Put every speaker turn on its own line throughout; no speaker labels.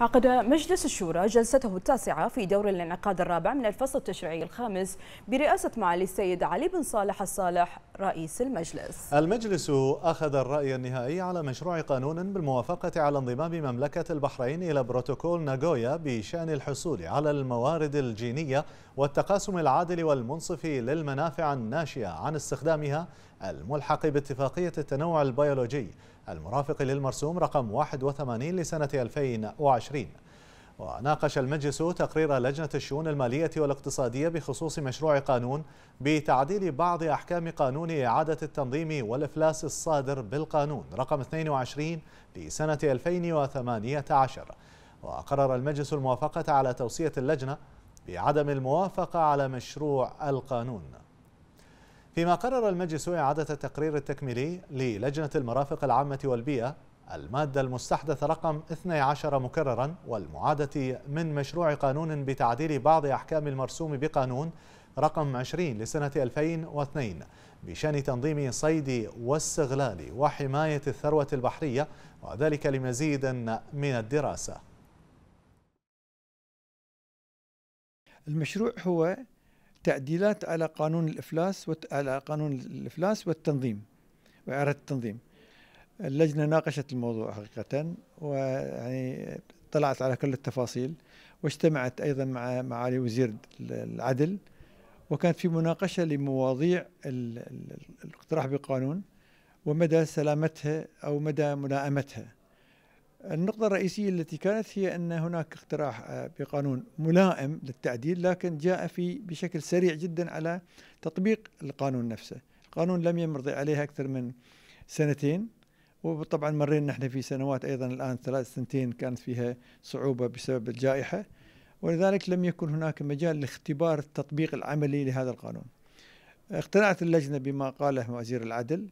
عقد مجلس الشورى جلسته التاسعة في دور الانعقاد الرابع من الفصل التشريعي الخامس برئاسة معالي السيد علي بن صالح الصالح رئيس المجلس المجلس أخذ الرأي النهائي على مشروع قانون بالموافقة على انضمام مملكة البحرين إلى بروتوكول ناغويا بشأن الحصول على الموارد الجينية والتقاسم العادل والمنصف للمنافع الناشئة عن استخدامها الملحق باتفاقية التنوع البيولوجي المرافق للمرسوم رقم 81 لسنة 2020 وناقش المجلس تقرير لجنة الشؤون المالية والاقتصادية بخصوص مشروع قانون بتعديل بعض أحكام قانون إعادة التنظيم والإفلاس الصادر بالقانون رقم 22 لسنة 2018 وقرر المجلس الموافقة على توصية اللجنة بعدم الموافقة على مشروع القانون فيما قرر المجلس إعادة التقرير التكميلي للجنة المرافق العامة والبيئة المادة المستحدثة رقم 12 مكررا والمعادة من مشروع قانون بتعديل بعض أحكام المرسوم بقانون رقم 20 لسنة 2002 بشأن تنظيم صيد واستغلال وحماية الثروة البحرية وذلك لمزيد من الدراسة
المشروع هو تعديلات على قانون الإفلاس وعلى قانون الإفلاس والتنظيم وإعادة التنظيم اللجنة ناقشت الموضوع حقيقة ويعني طلعت على كل التفاصيل واجتمعت أيضا مع معالي وزير العدل وكانت في مناقشة لمواضيع الاقتراح بقانون ومدى سلامتها أو مدى ملائمتها النقطة الرئيسية التي كانت هي أن هناك اقتراح بقانون ملائم للتعديل لكن جاء في بشكل سريع جدا على تطبيق القانون نفسه القانون لم يمضي عليه أكثر من سنتين وطبعا مرينا نحن في سنوات ايضا الان ثلاث سنتين كانت فيها صعوبه بسبب الجائحه ولذلك لم يكن هناك مجال لاختبار التطبيق العملي لهذا القانون. اقتنعت اللجنه بما قاله وزير العدل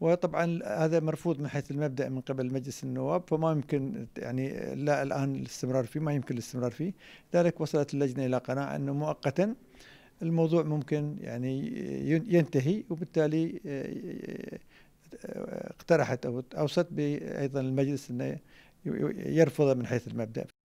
وطبعا هذا مرفوض من حيث المبدا من قبل مجلس النواب فما يمكن يعني لا الان الاستمرار فيه ما يمكن الاستمرار فيه لذلك وصلت اللجنه الى قناعه انه مؤقتا الموضوع ممكن يعني ينتهي وبالتالي آه، آه، اقترحت او اوصت ايضا المجلس انه يرفضه من حيث المبدا